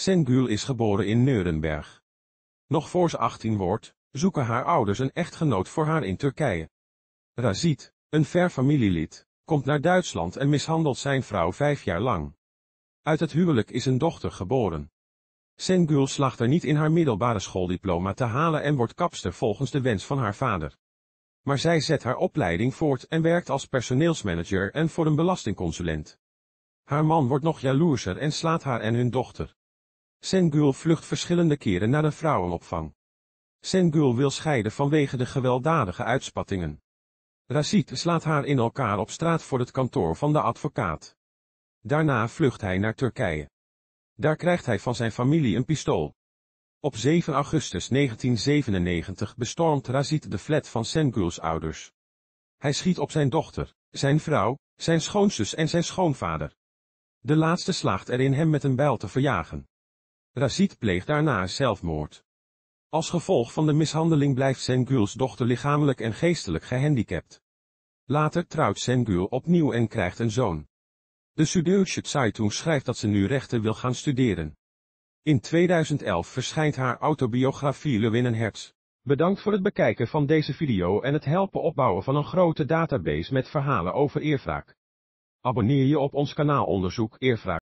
Sengul is geboren in Neurenberg. Nog voor ze 18 wordt, zoeken haar ouders een echtgenoot voor haar in Turkije. Razit, een ver familielid, komt naar Duitsland en mishandelt zijn vrouw vijf jaar lang. Uit het huwelijk is een dochter geboren. Sengul slaagt er niet in haar middelbare schooldiploma te halen en wordt kapster volgens de wens van haar vader. Maar zij zet haar opleiding voort en werkt als personeelsmanager en voor een belastingconsulent. Haar man wordt nog jaloerser en slaat haar en hun dochter. Sengul vlucht verschillende keren naar een vrouwenopvang. Sengul wil scheiden vanwege de gewelddadige uitspattingen. Razit slaat haar in elkaar op straat voor het kantoor van de advocaat. Daarna vlucht hij naar Turkije. Daar krijgt hij van zijn familie een pistool. Op 7 augustus 1997 bestormt Razit de flat van Senguls ouders. Hij schiet op zijn dochter, zijn vrouw, zijn schoonzus en zijn schoonvader. De laatste slaagt erin hem met een bijl te verjagen. Rashid pleegt daarna zelfmoord. Als gevolg van de mishandeling blijft Zengul's dochter lichamelijk en geestelijk gehandicapt. Later trouwt Zengul opnieuw en krijgt een zoon. De Sudeutsche Zeitung schrijft dat ze nu rechten wil gaan studeren. In 2011 verschijnt haar autobiografie Lewinnen Herz. Bedankt voor het bekijken van deze video en het helpen opbouwen van een grote database met verhalen over eerwraak. Abonneer je op ons kanaal Onderzoek Eerwraak.